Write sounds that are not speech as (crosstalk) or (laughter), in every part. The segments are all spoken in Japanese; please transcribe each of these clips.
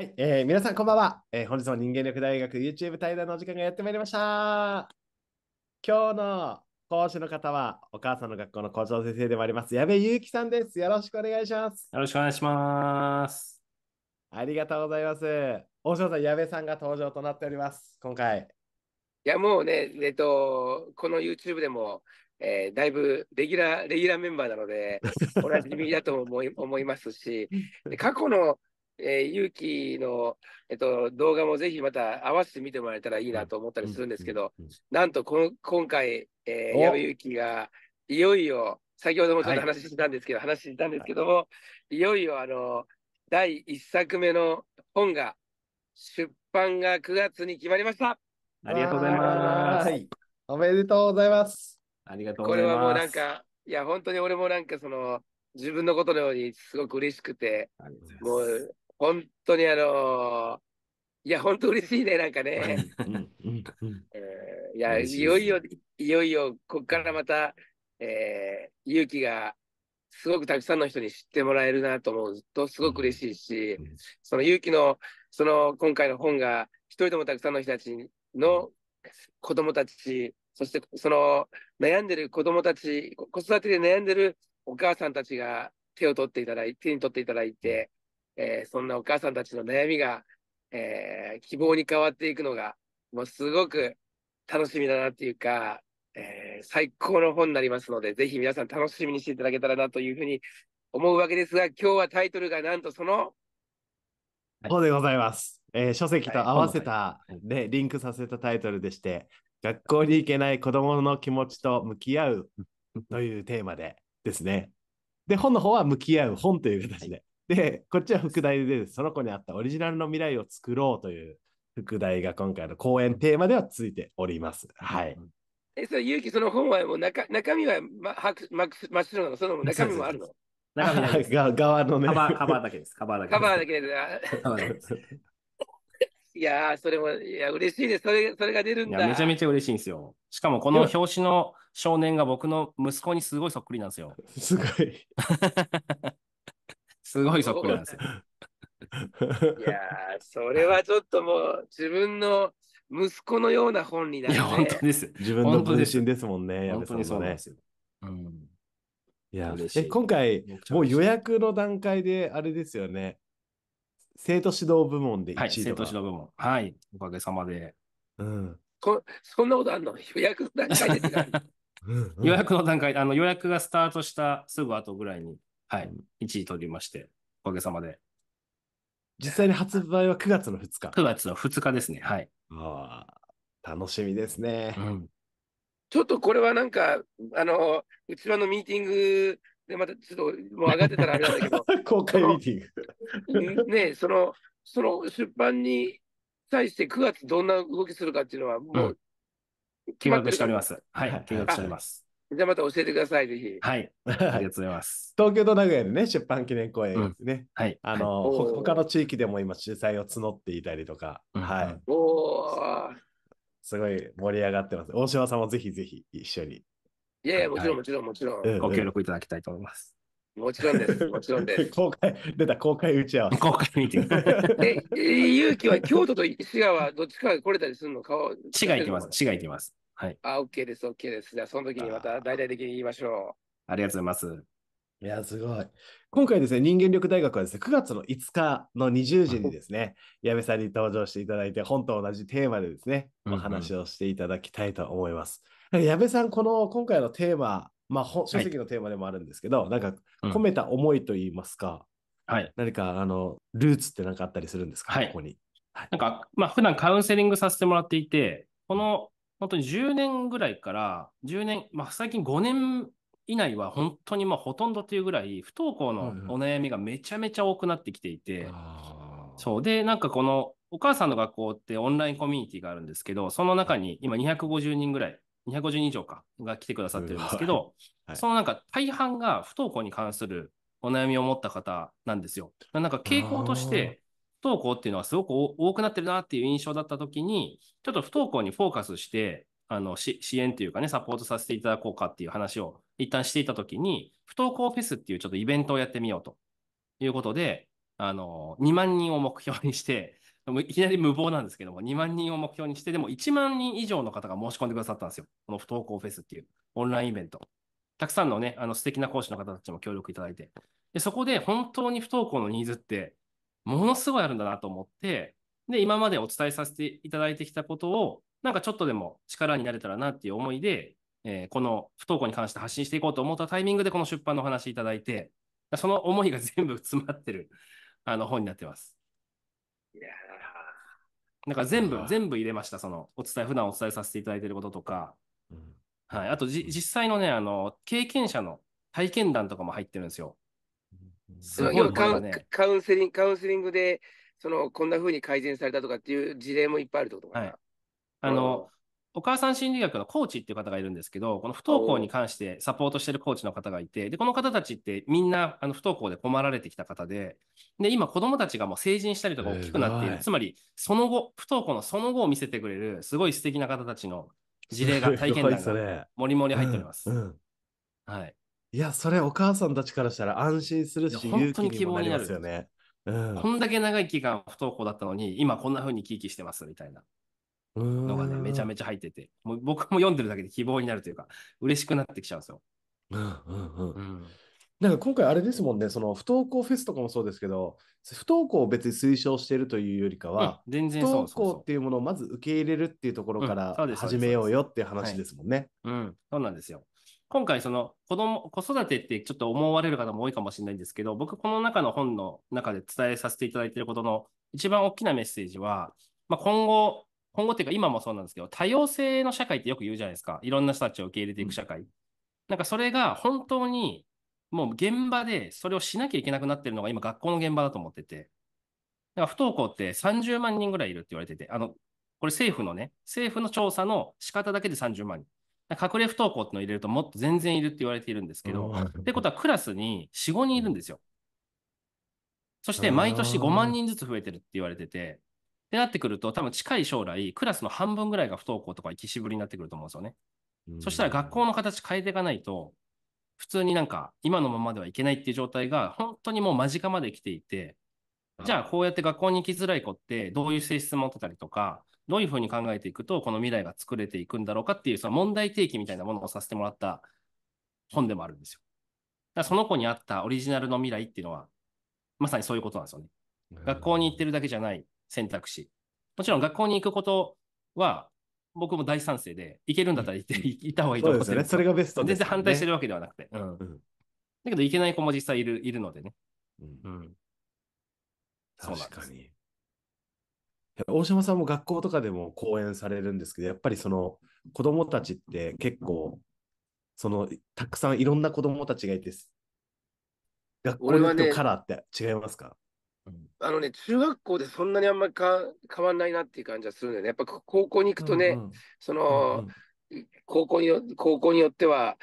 はい、えー、皆さんこんばんは、えー、本日も人間力大学 YouTube 対談のお時間がやってまいりました。今日の講師の方は、お母さんの学校の校長先生でもあります、矢部祐樹さんです。よろしくお願いします。よろしくお願いします。ありがとうございます。大城さん、矢部さんが登場となっております。今回。いや、もうね、えっと、この YouTube でも、えー、だいぶレギュラー、レギュラーメンバーなので、おなじみだと思い思いますし、過去のえー、勇気の、えっと、動画もぜひまた合わせて見てもらえたらいいなと思ったりするんですけど、なんとこ今回、えー、矢部勇気がいよいよ、先ほどもちょっと話したんですけど、はい、話したんですけども、はい、いよいよあの第1作目の本が出版が9月に決まりました。ありがとうございます。おめでとうございます。ありがとうございます。これはもうなんか、いや、本当に俺もなんかその、自分のことのようにすごく嬉しくて、もう本当にあのー、いや、本当嬉しいね、なんかね。いや、いよいよ、いよいよ、ここからまた、えー、勇気がすごくたくさんの人に知ってもらえるなと思うと、すごく嬉しいし、その勇気の、その今回の本が、一人でもたくさんの人たちの子供たち、そしてその悩んでる子供たち、子育てで悩んでるお母さんたちが手を取っていただいて、手に取っていただいて、えー、そんなお母さんたちの悩みが、えー、希望に変わっていくのが、もうすごく楽しみだなっていうか、えー、最高の本になりますので、ぜひ皆さん楽しみにしていただけたらなというふうに思うわけですが、今日はタイトルがなんとその。そうでございます。えー、書籍と合わせた、で、はい、リンクさせたタイトルでして、学校に行けない子供の気持ちと向き合うというテーマでですね。で、本の方は向き合う本という形でで、こっちは副題で、その子にあったオリジナルの未来を作ろうという副題が今回の講演テーマではついております。はい。え、それ、ゆうき、その本はもう中中身はま、はく、まッ真っ白なの、その中身もあるの。中身 (laughs) が側のねカバー。カバーだけです。カバーだけ。カバーだけです。(laughs) いやそれも、いや、嬉しいです。それ、それが出るんだ。めちゃめちゃ嬉しいんですよ。しかも、この表紙の少年が僕の息子にすごいそっくりなんですよ。(laughs) すごい。すごいそっくりなんですよ。いやそれはちょっともう自分の息子のような本になる、ね、いや、本当です。自分の分身ですもんね、矢部さんもね。うん、いやえ今回、もう予約の段階であれですよね。生徒指導部門で1位とか。はい、生徒指導部門。はい、おかげさまで。うん、そそ (laughs) んなことあるの予約の段階で予約の段階あの予約がスタートしたすぐ後ぐらいにはい、1位取りまして、おかげさまで。実際に発売は9月の2日。9月の2日ですね。はい。ああ、楽しみですね、うん。ちょっとこれはなんか、あの、うちわのミーティングでまたちょっともう上がってたらあれなんだけど。(laughs) 公開ミーティング。ねその、その出版に対して9月どんな動きするかっていうのはもう、うん、決まってます。はい、計画しております。じゃあまた教えてください、ぜひ。はい。(laughs) ありがとうございます。東京と名古屋でね、出版記念公演ですね。うん、はい。あの、ほ他の地域でも今、主催を募っていたりとか、うん、はい。おお。すごい盛り上がってます。大島さんもぜひぜひ一緒に。いやいや、もちろん、もちろん、もちろん。ご協力いただきたいと思います。もちろんです。(laughs) もちろんです。公開、出た、公開打ち合わせ。公開見て。ティング。え、勇気は京都と滋賀はどっちか来れたりするのか滋賀行きます。滋賀行きます。はい。あ、OK です、OK です。じゃあ、その時にまた大々的に言いましょう。ありがとうございます。いや、すごい。今回ですね、人間力大学はですね、9月の5日の20時にですね、矢部さんに登場していただいて、本と同じテーマでですね、お話をしていただきたいと思います。うんうん、矢部さん、この今回のテーマ、まあ、書籍のテーマでもあるんですけど、はい、なんか込めた思いといいますか、うん、はい、何かあのルーツって何かあったりするんですか、はい、ここに。はい、なんか、まあ、普段カウンセリングさせてもらっていて、この本当に10年ぐらいから、10年、まあ、最近5年以内は本当にまあほとんどというぐらい、不登校のお悩みがめちゃめちゃ多くなってきていて、うん、そうで、なんかこのお母さんの学校ってオンラインコミュニティがあるんですけど、その中に今250人ぐらい、250人以上か、が来てくださってるんですけど、はい、そのなんか大半が不登校に関するお悩みを持った方なんですよ。なんか傾向として、不登校っていうのはすごく多くなってるなっていう印象だった時に、ちょっと不登校にフォーカスして、あの支援というかね、サポートさせていただこうかっていう話を一旦していた時に、不登校フェスっていうちょっとイベントをやってみようということで、あの2万人を目標にして、(laughs) いきなり無謀なんですけども、2万人を目標にして、でも1万人以上の方が申し込んでくださったんですよ。この不登校フェスっていうオンラインイベント。たくさんのね、あの素敵な講師の方たちも協力いただいて。でそこで本当に不登校のニーズってものすごいあるんだなと思って、で、今までお伝えさせていただいてきたことを、なんかちょっとでも力になれたらなっていう思いで、えー、この不登校に関して発信していこうと思ったタイミングでこの出版のお話いただいて、その思いが全部詰まってる (laughs) あの本になってます。いやなんか全部、全部入れました。その、お伝え、普段お伝えさせていただいてることとか。うん、はい。あと実際のね、あの、経験者の体験談とかも入ってるんですよ。すごいカ,、ね、カウンセリング、カウンセリングで、そのこんなふうに改善されたとかっていう事例もいっぱいあるってことかな。はい、あの、お母さん心理学のコーチっていう方がいるんですけど、この不登校に関してサポートしてるコーチの方がいて、で、この方たちってみんなあの不登校で困られてきた方で、で、今子供たちがもう成人したりとか大きくなっている、つまりその後、不登校のその後を見せてくれる、すごい素敵な方たちの事例が、体験談がもりもり入っております。うんうん、はい。いや、それお母さんたちからしたら安心するし、本当に希も望なにりなまするよね。うん。こんだけ長い期間不登校だったのに、今こんな風にキきキしてますみたいなののがね、めちゃめちゃ入ってて、もう僕も読んでるだけで希望になるというか、嬉しくなってきちゃうんですよ。うんうんうん。なんか今回あれですもんね、その不登校フェスとかもそうですけど、不登校を別に推奨しているというよりかは、全然そう登そう校っていうものをまず受け入れるっていうところからそうです始めようよっていう話ですもんね。う。うん、そうなんですよ。今回その子供、子育てってちょっと思われる方も多いかもしれないんですけど、僕この中の本の中で伝えさせていただいていることの一番大きなメッセージは、まあ、今後、今後っていうか今もそうなんですけど、多様性の社会ってよく言うじゃないですか。いろんな人たちを受け入れていく社会。うん、なんかそれが本当にもう現場でそれをしなきゃいけなくなってるのが今学校の現場だと思ってて。だから不登校って30万人ぐらいいるって言われてて、あの、これ政府のね、政府の調査の仕方だけで30万人。隠れ不登校ってのを入れるともっと全然いるって言われているんですけど、ってことはクラスに4、5人いるんですよ。そして毎年5万人ずつ増えてるって言われてて、ってなってくると多分近い将来、クラスの半分ぐらいが不登校とか行きしぶりになってくると思うんですよね。そしたら学校の形変えていかないと、普通になんか今のままではいけないっていう状態が本当にもう間近まで来ていて、じゃあこうやって学校に行きづらい子ってどういう性質持ってたりとか、どういうふうに考えていくと、この未来が作れていくんだろうかっていう、その問題提起みたいなものをさせてもらった本でもあるんですよ。だからその子にあったオリジナルの未来っていうのは、まさにそういうことなんですよね。学校に行ってるだけじゃない選択肢。もちろん学校に行くことは、僕も大賛成で、行けるんだったら行って、行った方がいいと思ってすね、それがベスト、ね、全然反対してるわけではなくて。うん、うん、だけど、行けない子も実際いるいるのでね。うん。うん、確かに。大島さんも学校とかでも講演されるんですけど、やっぱりその子供たちって結構、そのたくさんいろんな子供たちがいて、学校によってカラーって違いますか、ね、あのね、中学校でそんなにあんまりか変わんないなっていう感じはするんだよね。やっぱ高校に行くとね、うんうん、その、うんうん、高校によ高校によっては、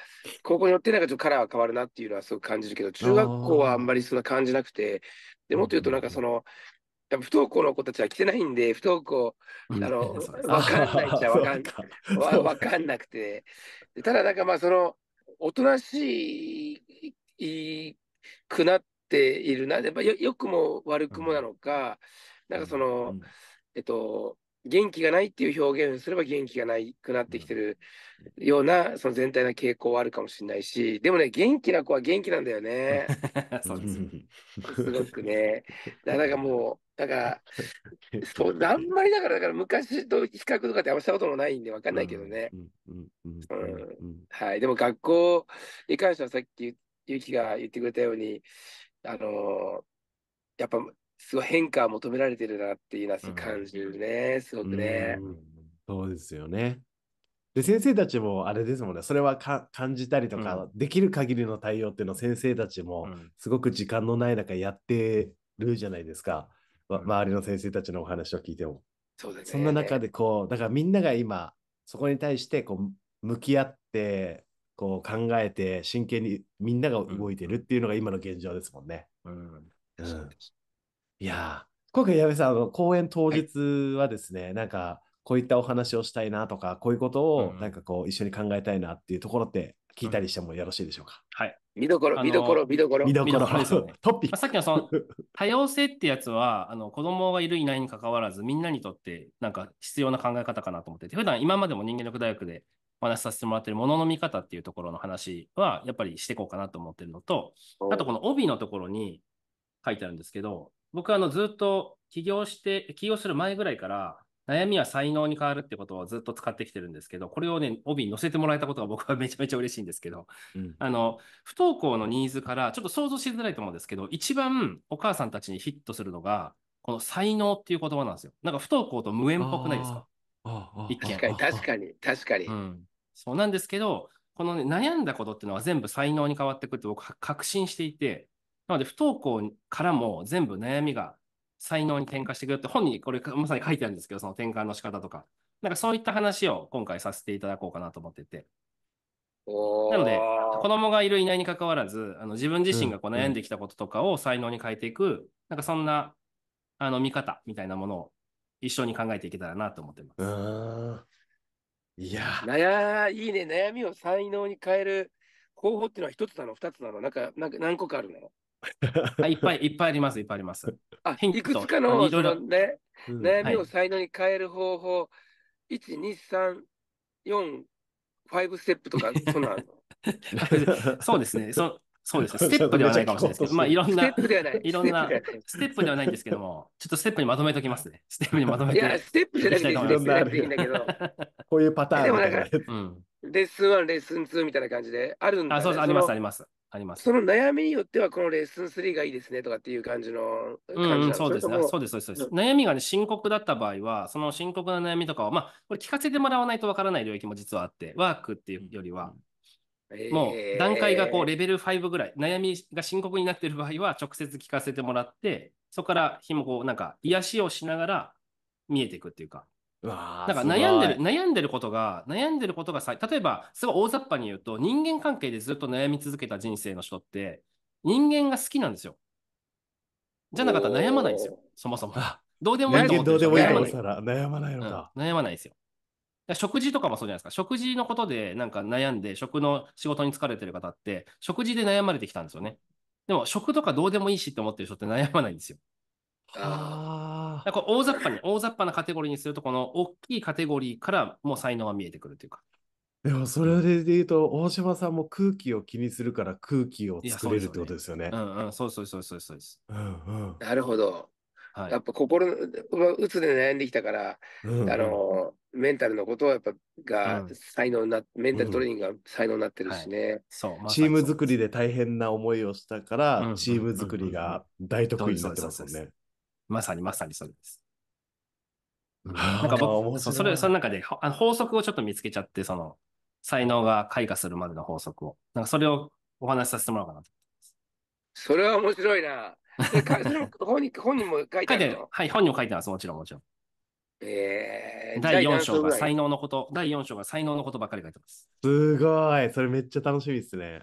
高校によってなんかちょっとカラーは変わるなっていうのはすごく感じるけど、中学校はあんまりそんな感じなくて、でもっと言うとなんかその、でも不登校の子たちは来てないんで、不登校、あの、(laughs) わかんないじゃわかんわ分かんなくて。ただ、なんかまあ、その、おとなしいくなっているな、やっぱよよくも悪くもなのか、うん、なんかその、うん、えっと、元気がないっていう表現をすれば元気がないくなってきてるようなその全体の傾向はあるかもしれないしでもね元気な子は元気なんだよね (laughs) すごくねだからもう、だから、(laughs) そう、あんまりだから、だから昔と比較とかってあんましたこともないんで、わかんないけどね。はい。でも学校に関してはさっき、ゆきが言ってくれたように、あのー、やっぱ、すごい変化を求められてるなっていうのは感じるね、うん、すごくね。そうですよね。で、先生たちもあれですもんね、それは感じたりとか、うん、できる限りの対応っていうのを先生たちも、すごく時間のない中やってるじゃないですか。周りの先生たちのお話を聞いても。そうだね、そんな中でこう、だからみんなが今、そこに対してこう向き合って、こう考えて、真剣にみんなが動いてるっていうのが今の現状ですもんね。うん。いや今回矢部さん、公演当日はですね、はい、なんかこういったお話をしたいなとか、こういうことをなんかこう一緒に考えたいなっていうところって聞いたりしてもよろしいでしょうか。はい。見どころ、見どころ、見どころ。見どころですね。(laughs) トピック。さっきのその多様性ってやつは、あの子供がいるいないにかかわらず、みんなにとってなんか必要な考え方かなと思ってて、普段今までも人間力大学でお話しさせてもらってるものの見方っていうところの話は、やっぱりしていこうかなと思ってるのと、あとこの帯のところに書いてあるんですけど、僕はあのずっと起業して、起業する前ぐらいから、悩みは才能に変わるってことをずっと使ってきてるんですけど、これをね、帯に載せてもらえたことが僕は (laughs) めちゃめちゃ嬉しいんですけど、うん、あの、不登校のニーズから、ちょっと想像しづらいと思うんですけど、一番お母さんたちにヒットするのが、この才能っていう言葉なんですよ。なんか不登校と無縁っぽくないですか一見。確かに、確かに、確かに、うん。そうなんですけど、この、ね、悩んだことっていうのは全部才能に変わってくって僕は確信していて、なので不登校からも全部悩みが才能に転化していくよって本にこれまさに書いてあるんですけど、その転換の仕方とか。なんかそういった話を今回させていただこうかなと思ってて。なので、子供がいるいないにかかわらず、あの自分自身がこう悩んできたこととかを才能に変えていく、うん、なんかそんなあの見方みたいなものを一緒に考えていけたらなと思ってます。いや悩いいね、悩みを才能に変える方法っていうのは一つなの、二つなの、なんかなんか何個かあるのあいっぱいいっぱいあります、いっぱいあります。(laughs) あ、いくつかのいろいろ、ね、悩みを才能に変える方法、はい、1、2、3、4、5ステップとか、(laughs) そんなの (laughs) そうですね。そそうですステップではないかもしれないですけど、まあいろんな、ステップではない。いろんな、ステップではないんですけども、ちょっとステップにまとめておきますね。ステップにまとめて。いや、ステップじゃなくて、ステッいいんだけど。こういうパターン。でもなんか、うん、レッスン1、レッスン2みたいな感じであるんだ、ね、あ、そうです、あります、あります。あります。その悩みによっては、このレッスン3がいいですねとかっていう感じの感じ、うん、そうですね。そうです、そうです。悩みがね、深刻だった場合は、その深刻な悩みとかを、まあ、これ聞かせてもらわないとわからない領域も実はあって、ワークっていうよりは、もう段階がこうレベル5ぐらい、悩みが深刻になっている場合は、直接聞かせてもらって、そこから紐こう、なんか、癒しをしながら見えていくっていうか、うわ悩んでる、悩んでることが、悩んでることがさ、例えば、すごい大雑把に言うと、人間関係でずっと悩み続けた人生の人って、人間が好きなんですよ。じゃなかったら悩まないんですよ、そもそも。どうでもいいと思ってどう悩まないのか、うん、悩まないですよ。食事とかもそうじゃないですか。食事のことでなんか悩んで、食の仕事に疲れてる方って、食事で悩まれてきたんですよね。でも、食とかどうでもいいしって思ってる人って悩まないんですよ。ああ。これ大雑把に、大雑把なカテゴリーにすると、この大きいカテゴリーからもう才能が見えてくるというか。でもそれで言うと、大島さんも空気を気にするから空気を作れるってことですよね。うんそうそうそうそうそうです。なるほど。はい、やっぱ心はうつで悩んできたから、うんうん、あのメンタルのことはやっぱが才能な、うん、メンタルトレーニングが才能になってるしね。そう、チーム作りで大変な思いをしたから、うん、チーム作りが大得意になってますよね。まさにまさにそれです。なんか僕、それ、その中で、あの法則をちょっと見つけちゃって、その、才能が開花するまでの法則を。なんかそれをお話しさせてもらおうかなと。それは面白いな。本に本にも書いてあるはい、本にも書いてます、もちろん、もちろん。えー、第4章が才能のこと、第4章が才能のことばっかり書いてます。すごい、それめっちゃ楽しみですね。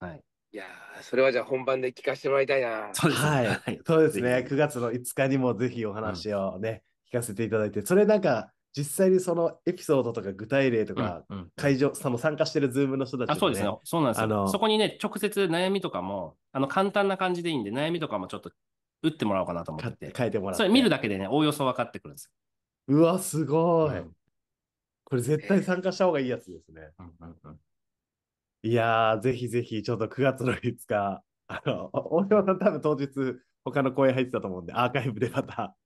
はい。いやそれはじゃあ本番で聞かせてもらいたいな。そうですね。はい、そうですね。9月の5日にもぜひお話をね、うん、聞かせていただいて、それなんか、実際にそのエピソードとか具体例とか、うんうん、会場、その参加してるズームの人たち、ね、あそうですそうなんですよ。そこにね、直接悩みとかも、あの、簡単な感じでいいんで、悩みとかもちょっと打ってもらおうかなと思って。書いてもらそれ見るだけでね、おおよそ分かってくるんですよ。うわ、すごい。うん、これ絶対参加した方がいいやつですね。うんうんうんいやー、ぜひぜひ、ちょっと9月の5日、あの、(laughs) 大島さん多分当日、他の公演入ってたと思うんで、アーカイブでまた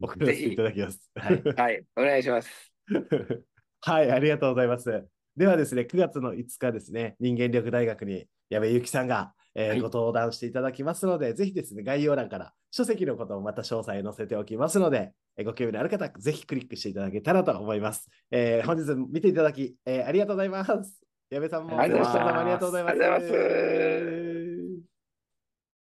送らせていただきます。はい、はい、お願いします。(laughs) はい、ありがとうございます。ではですね、9月の5日ですね、人間力大学に矢部ゆきさんが、えーはい、ご登壇していただきますので、ぜひですね、概要欄から書籍のことをまた詳細載せておきますので、えー、ご興味のある方、ぜひクリックしていただけたらと思います。えー、本日見ていただき、えありがとうございます。矢部さんも、ありがとうございます。